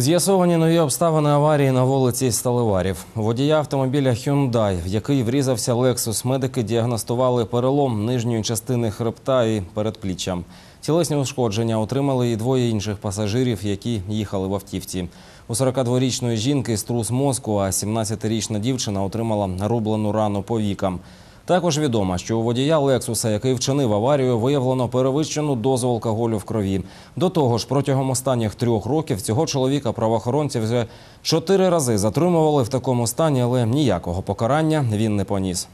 З'ясовані нові обставини аварії на вулиці Сталеварів. Водія автомобіля Hyundai, в який врізався Lexus, медики діагностували перелом нижньої частини хребта і передпліччя. Тілесні ушкодження отримали і двоє інших пасажирів, які їхали в автівці. У 42-річної жінки струс мозку, а 17-річна дівчина отримала рублену рану по вікам. Також відомо, що у водія Лексуса, який вчинив аварію, виявлено перевищену дозу алкоголю в крові. До того ж, протягом останніх трьох років цього чоловіка правоохоронці вже чотири рази затримували в такому стані, але ніякого покарання він не поніс.